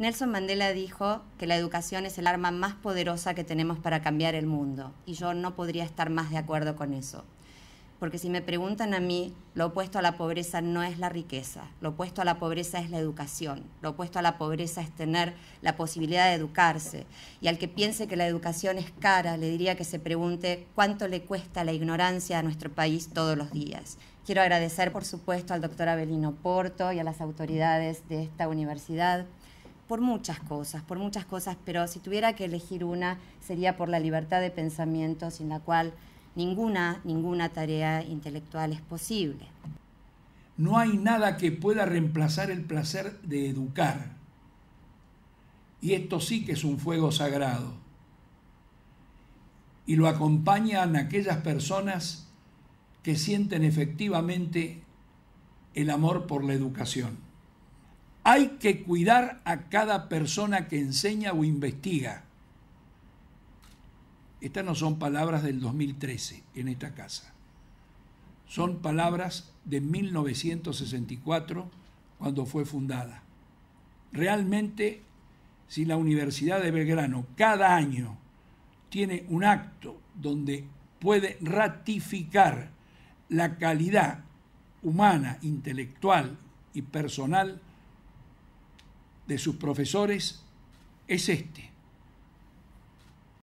Nelson Mandela dijo que la educación es el arma más poderosa que tenemos para cambiar el mundo, y yo no podría estar más de acuerdo con eso. Porque si me preguntan a mí, lo opuesto a la pobreza no es la riqueza, lo opuesto a la pobreza es la educación, lo opuesto a la pobreza es tener la posibilidad de educarse. Y al que piense que la educación es cara, le diría que se pregunte cuánto le cuesta la ignorancia a nuestro país todos los días. Quiero agradecer, por supuesto, al doctor Abelino Porto y a las autoridades de esta universidad por muchas cosas, por muchas cosas, pero si tuviera que elegir una, sería por la libertad de pensamiento, sin la cual ninguna, ninguna tarea intelectual es posible. No hay nada que pueda reemplazar el placer de educar. Y esto sí que es un fuego sagrado. Y lo acompañan aquellas personas que sienten efectivamente el amor por la educación. Hay que cuidar a cada persona que enseña o investiga. Estas no son palabras del 2013 en esta casa. Son palabras de 1964 cuando fue fundada. Realmente, si la Universidad de Belgrano cada año tiene un acto donde puede ratificar la calidad humana, intelectual y personal de sus profesores es este.